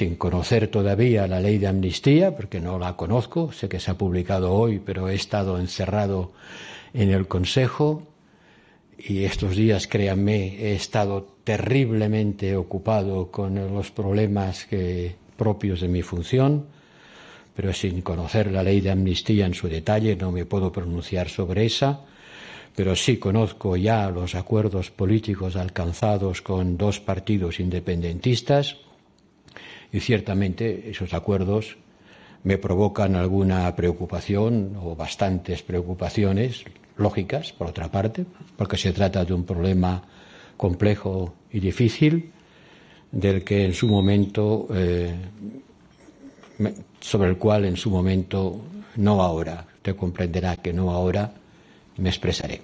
sin conocer todavía la ley de amnistía, porque no la conozco, sé que se ha publicado hoy, pero he estado encerrado en el Consejo y estos días, créanme, he estado terriblemente ocupado con los problemas propios de mi función, pero sin conocer la ley de amnistía en su detalle no me puedo pronunciar sobre esa, pero sí conozco ya los acuerdos políticos alcanzados con dos partidos independentistas, y ciertamente esos acuerdos me provocan alguna preocupación o bastantes preocupaciones lógicas, por otra parte, porque se trata de un problema complejo y difícil del que en su momento eh, sobre el cual en su momento no ahora, usted comprenderá que no ahora me expresaré.